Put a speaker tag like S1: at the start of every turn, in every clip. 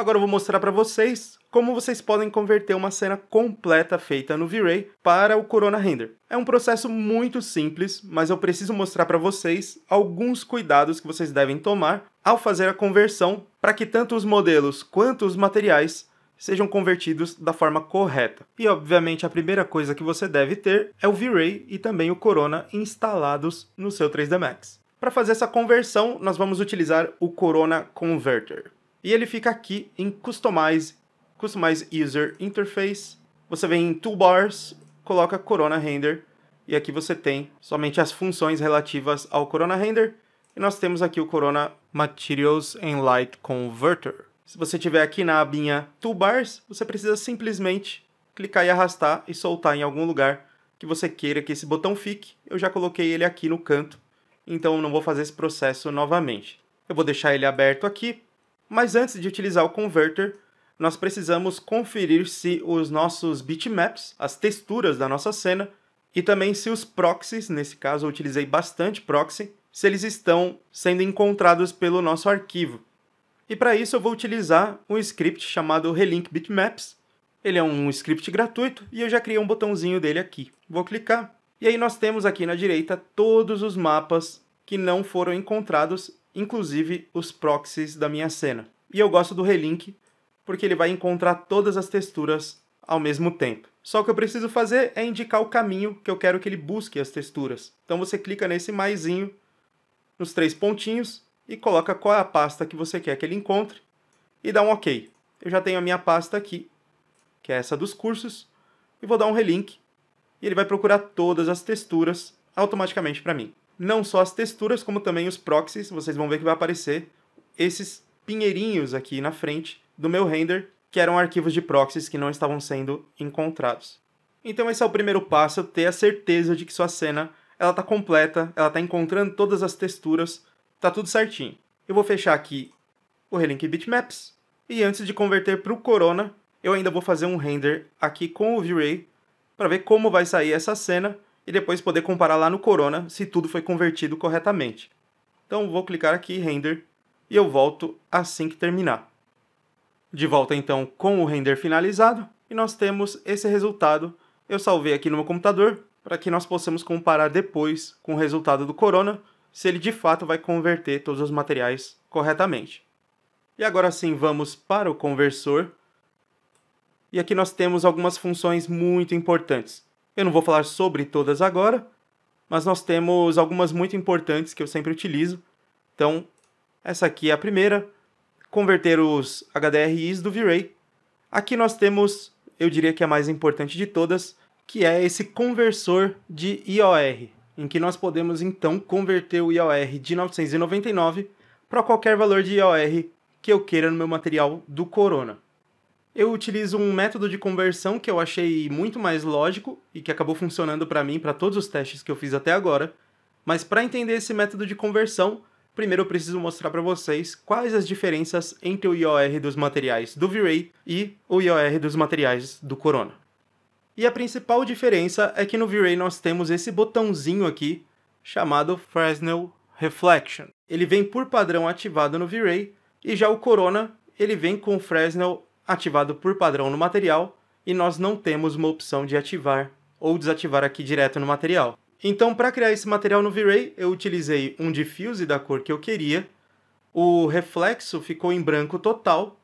S1: Agora eu vou mostrar para vocês como vocês podem converter uma cena completa feita no V-Ray para o Corona Render. É um processo muito simples, mas eu preciso mostrar para vocês alguns cuidados que vocês devem tomar ao fazer a conversão para que tanto os modelos quanto os materiais sejam convertidos da forma correta. E obviamente a primeira coisa que você deve ter é o V-Ray e também o Corona instalados no seu 3D Max. Para fazer essa conversão, nós vamos utilizar o Corona Converter. E ele fica aqui em Customize, Customize User Interface. Você vem em Toolbars, coloca Corona Render e aqui você tem somente as funções relativas ao Corona Render. E nós temos aqui o Corona Materials and Light Converter. Se você tiver aqui na abinha Toolbars, você precisa simplesmente clicar e arrastar e soltar em algum lugar que você queira que esse botão fique. Eu já coloquei ele aqui no canto, então não vou fazer esse processo novamente. Eu vou deixar ele aberto aqui mas antes de utilizar o converter, nós precisamos conferir se os nossos bitmaps, as texturas da nossa cena, e também se os proxies, nesse caso eu utilizei bastante proxy, se eles estão sendo encontrados pelo nosso arquivo. E para isso eu vou utilizar um script chamado Relink Bitmaps. Ele é um script gratuito e eu já criei um botãozinho dele aqui. Vou clicar. E aí nós temos aqui na direita todos os mapas que não foram encontrados inclusive os proxies da minha cena. E eu gosto do relink porque ele vai encontrar todas as texturas ao mesmo tempo. Só que eu preciso fazer é indicar o caminho que eu quero que ele busque as texturas. Então você clica nesse maisinho, nos três pontinhos, e coloca qual é a pasta que você quer que ele encontre e dá um OK. Eu já tenho a minha pasta aqui, que é essa dos cursos, e vou dar um relink e ele vai procurar todas as texturas automaticamente para mim não só as texturas, como também os proxies. Vocês vão ver que vai aparecer esses pinheirinhos aqui na frente do meu render, que eram arquivos de proxies que não estavam sendo encontrados. Então esse é o primeiro passo, ter a certeza de que sua cena ela está completa, ela está encontrando todas as texturas, está tudo certinho. Eu vou fechar aqui o Relink Bitmaps, e antes de converter para o Corona, eu ainda vou fazer um render aqui com o V-Ray para ver como vai sair essa cena, e depois poder comparar lá no Corona se tudo foi convertido corretamente. Então vou clicar aqui Render e eu volto assim que terminar. De volta então com o render finalizado e nós temos esse resultado. Eu salvei aqui no meu computador para que nós possamos comparar depois com o resultado do Corona se ele de fato vai converter todos os materiais corretamente. E agora sim vamos para o conversor. E aqui nós temos algumas funções muito importantes. Eu não vou falar sobre todas agora, mas nós temos algumas muito importantes que eu sempre utilizo. Então, essa aqui é a primeira, converter os HDRIs do V-Ray. Aqui nós temos, eu diria que é a mais importante de todas, que é esse conversor de IOR, em que nós podemos então converter o IOR de 999 para qualquer valor de IOR que eu queira no meu material do Corona eu utilizo um método de conversão que eu achei muito mais lógico e que acabou funcionando para mim para todos os testes que eu fiz até agora. Mas para entender esse método de conversão, primeiro eu preciso mostrar para vocês quais as diferenças entre o IOR dos materiais do V-Ray e o IOR dos materiais do Corona. E a principal diferença é que no V-Ray nós temos esse botãozinho aqui chamado Fresnel Reflection. Ele vem por padrão ativado no V-Ray e já o Corona ele vem com Fresnel ativado por padrão no material e nós não temos uma opção de ativar ou desativar aqui direto no material. Então, para criar esse material no V-Ray, eu utilizei um diffuse da cor que eu queria, o reflexo ficou em branco total,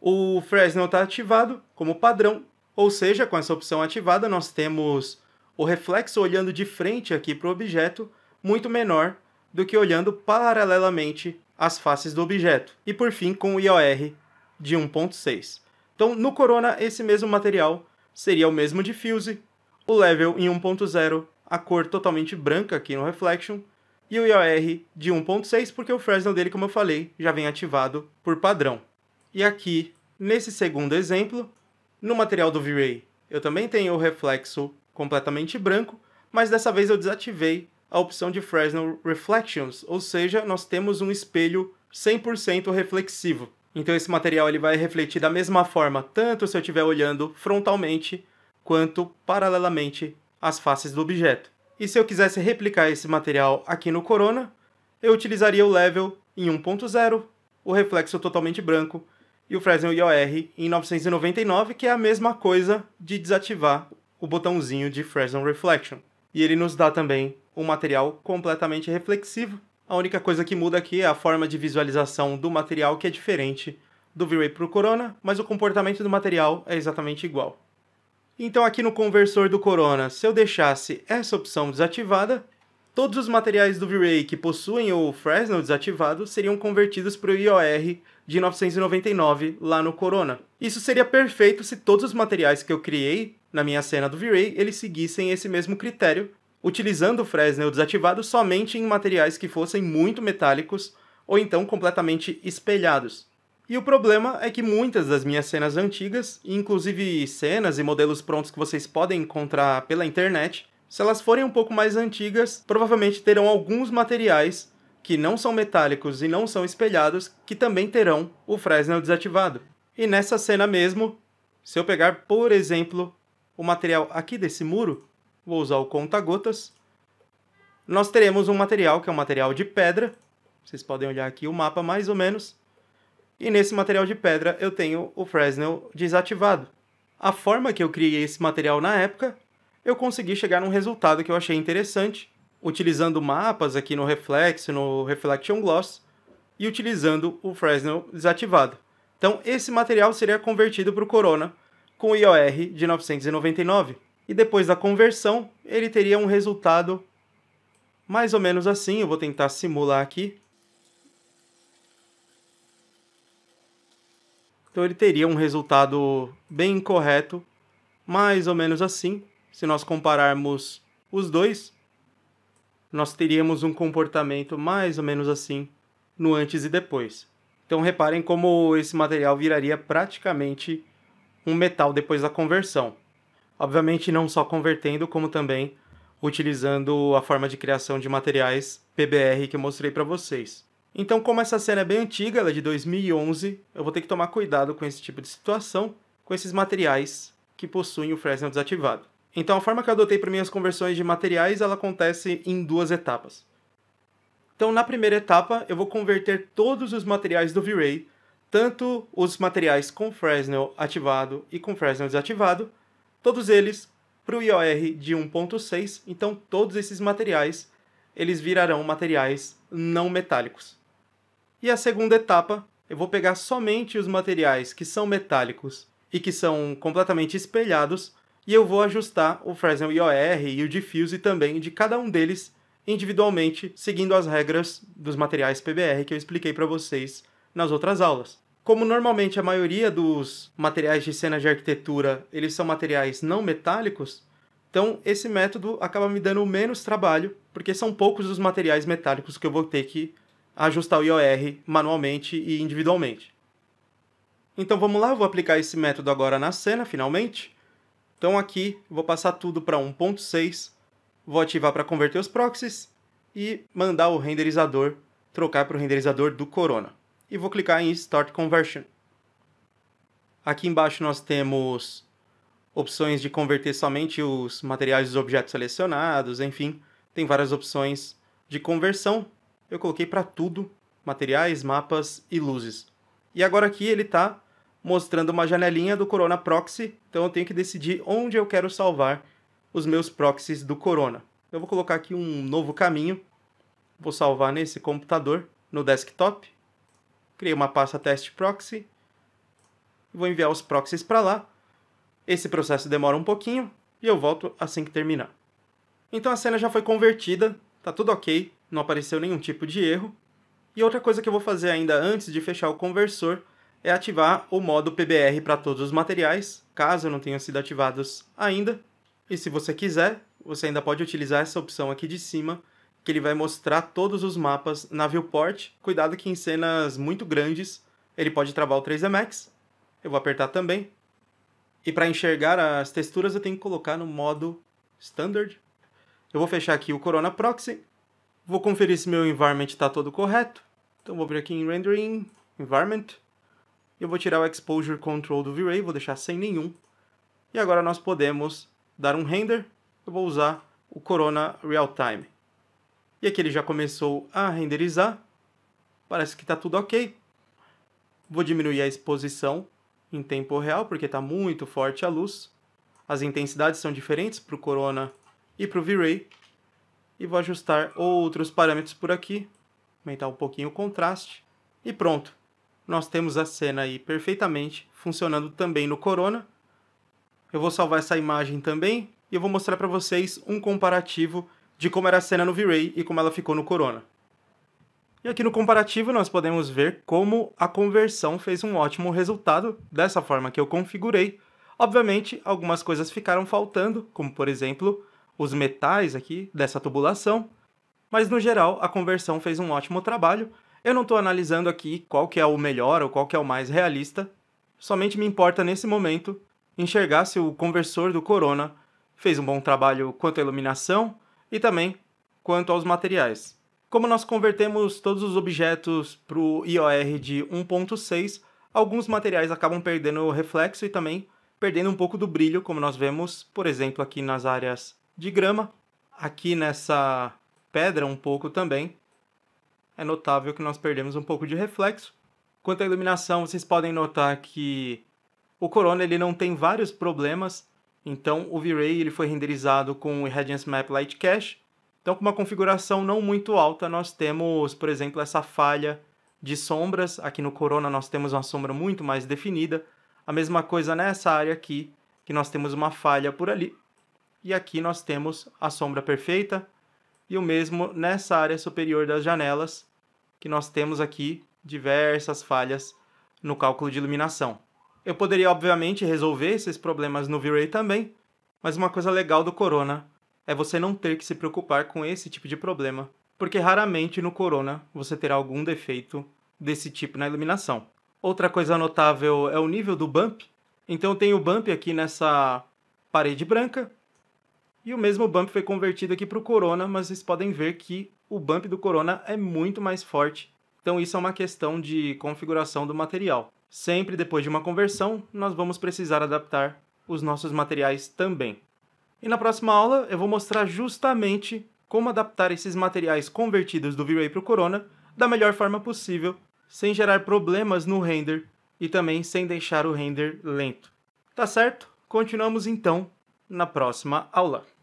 S1: o Fresnel está ativado como padrão, ou seja, com essa opção ativada nós temos o reflexo olhando de frente aqui para o objeto muito menor do que olhando paralelamente às faces do objeto. E por fim, com o IOR de 1.6. Então, no Corona, esse mesmo material seria o mesmo de Fuse, o level em 1.0, a cor totalmente branca aqui no Reflection, e o IOR de 1.6, porque o Fresnel dele, como eu falei, já vem ativado por padrão. E aqui, nesse segundo exemplo, no material do V-Ray, eu também tenho o reflexo completamente branco, mas dessa vez eu desativei a opção de Fresnel Reflections, ou seja, nós temos um espelho 100% reflexivo. Então esse material ele vai refletir da mesma forma, tanto se eu estiver olhando frontalmente quanto paralelamente às faces do objeto. E se eu quisesse replicar esse material aqui no Corona, eu utilizaria o level em 1.0, o reflexo totalmente branco e o Fresnel IOR em 999, que é a mesma coisa de desativar o botãozinho de Fresnel Reflection. E ele nos dá também um material completamente reflexivo, a única coisa que muda aqui é a forma de visualização do material que é diferente do V-Ray para o Corona, mas o comportamento do material é exatamente igual. Então aqui no conversor do Corona, se eu deixasse essa opção desativada, todos os materiais do V-Ray que possuem o Fresnel desativado seriam convertidos para o IOR de 999 lá no Corona. Isso seria perfeito se todos os materiais que eu criei na minha cena do V-Ray eles seguissem esse mesmo critério, utilizando o Fresnel desativado somente em materiais que fossem muito metálicos ou então completamente espelhados. E o problema é que muitas das minhas cenas antigas, inclusive cenas e modelos prontos que vocês podem encontrar pela internet, se elas forem um pouco mais antigas, provavelmente terão alguns materiais que não são metálicos e não são espelhados que também terão o Fresnel desativado. E nessa cena mesmo, se eu pegar, por exemplo, o material aqui desse muro, vou usar o conta-gotas. Nós teremos um material que é um material de pedra. Vocês podem olhar aqui o mapa mais ou menos. E nesse material de pedra eu tenho o Fresnel desativado. A forma que eu criei esse material na época, eu consegui chegar num resultado que eu achei interessante, utilizando mapas aqui no Reflex, no Reflection Gloss, e utilizando o Fresnel desativado. Então, esse material seria convertido para o Corona com o IOR de 999. E depois da conversão, ele teria um resultado mais ou menos assim. Eu vou tentar simular aqui. Então ele teria um resultado bem correto, mais ou menos assim. Se nós compararmos os dois, nós teríamos um comportamento mais ou menos assim no antes e depois. Então reparem como esse material viraria praticamente um metal depois da conversão. Obviamente, não só convertendo, como também utilizando a forma de criação de materiais PBR que eu mostrei para vocês. Então, como essa cena é bem antiga, ela é de 2011, eu vou ter que tomar cuidado com esse tipo de situação, com esses materiais que possuem o Fresnel desativado. Então, a forma que eu adotei para minhas conversões de materiais, ela acontece em duas etapas. Então, na primeira etapa, eu vou converter todos os materiais do V-Ray, tanto os materiais com Fresnel ativado e com Fresnel desativado, Todos eles para o IOR de 1.6, então todos esses materiais eles virarão materiais não metálicos. E a segunda etapa, eu vou pegar somente os materiais que são metálicos e que são completamente espelhados e eu vou ajustar o Fresnel IOR e o diffuse também de cada um deles individualmente, seguindo as regras dos materiais PBR que eu expliquei para vocês nas outras aulas. Como normalmente a maioria dos materiais de cena de arquitetura, eles são materiais não metálicos, então esse método acaba me dando menos trabalho, porque são poucos os materiais metálicos que eu vou ter que ajustar o IOR manualmente e individualmente. Então vamos lá, vou aplicar esse método agora na cena, finalmente. Então aqui, vou passar tudo para 1.6, vou ativar para converter os proxies e mandar o renderizador trocar para o renderizador do Corona e vou clicar em Start Conversion. Aqui embaixo nós temos opções de converter somente os materiais dos objetos selecionados, enfim, tem várias opções de conversão. Eu coloquei para tudo, materiais, mapas e luzes. E agora aqui ele está mostrando uma janelinha do Corona Proxy, então eu tenho que decidir onde eu quero salvar os meus proxies do Corona. Eu vou colocar aqui um novo caminho, vou salvar nesse computador, no desktop, criei uma pasta test proxy, vou enviar os proxies para lá. Esse processo demora um pouquinho e eu volto assim que terminar. Então a cena já foi convertida, tá tudo ok, não apareceu nenhum tipo de erro. E outra coisa que eu vou fazer ainda antes de fechar o conversor é ativar o modo PBR para todos os materiais, caso não tenham sido ativados ainda. E se você quiser, você ainda pode utilizar essa opção aqui de cima que ele vai mostrar todos os mapas na viewport. Cuidado que em cenas muito grandes ele pode travar o 3D Max. Eu vou apertar também. E para enxergar as texturas eu tenho que colocar no modo Standard. Eu vou fechar aqui o Corona Proxy. Vou conferir se meu environment está todo correto. Então vou vir aqui em Rendering, Environment. Eu vou tirar o Exposure Control do V-Ray, vou deixar sem nenhum. E agora nós podemos dar um render. Eu vou usar o Corona Real Time. E aqui ele já começou a renderizar. Parece que está tudo ok. Vou diminuir a exposição em tempo real, porque está muito forte a luz. As intensidades são diferentes para o Corona e para o V-Ray. E vou ajustar outros parâmetros por aqui, aumentar um pouquinho o contraste. E pronto, nós temos a cena aí perfeitamente funcionando também no Corona. Eu vou salvar essa imagem também e eu vou mostrar para vocês um comparativo de como era a cena no V-Ray e como ela ficou no Corona. E aqui no comparativo nós podemos ver como a conversão fez um ótimo resultado dessa forma que eu configurei. Obviamente, algumas coisas ficaram faltando, como por exemplo, os metais aqui dessa tubulação, mas no geral a conversão fez um ótimo trabalho. Eu não estou analisando aqui qual que é o melhor ou qual que é o mais realista, somente me importa nesse momento enxergar se o conversor do Corona fez um bom trabalho quanto à iluminação, e também quanto aos materiais. Como nós convertemos todos os objetos para o IOR de 1.6, alguns materiais acabam perdendo o reflexo e também perdendo um pouco do brilho, como nós vemos, por exemplo, aqui nas áreas de grama, aqui nessa pedra um pouco também. É notável que nós perdemos um pouco de reflexo. Quanto à iluminação, vocês podem notar que o Corona ele não tem vários problemas, então o V-Ray ele foi renderizado com o Radiance Map Light Cache. Então com uma configuração não muito alta, nós temos, por exemplo, essa falha de sombras. Aqui no Corona nós temos uma sombra muito mais definida. A mesma coisa nessa área aqui, que nós temos uma falha por ali. E aqui nós temos a sombra perfeita. E o mesmo nessa área superior das janelas, que nós temos aqui diversas falhas no cálculo de iluminação. Eu poderia, obviamente, resolver esses problemas no V-Ray também, mas uma coisa legal do Corona é você não ter que se preocupar com esse tipo de problema, porque raramente no Corona você terá algum defeito desse tipo na iluminação. Outra coisa notável é o nível do bump. Então eu tenho o bump aqui nessa parede branca, e o mesmo bump foi convertido aqui para o Corona, mas vocês podem ver que o bump do Corona é muito mais forte. Então isso é uma questão de configuração do material. Sempre depois de uma conversão, nós vamos precisar adaptar os nossos materiais também. E na próxima aula eu vou mostrar justamente como adaptar esses materiais convertidos do V-Ray para o Corona da melhor forma possível, sem gerar problemas no render e também sem deixar o render lento. Tá certo? Continuamos então na próxima aula.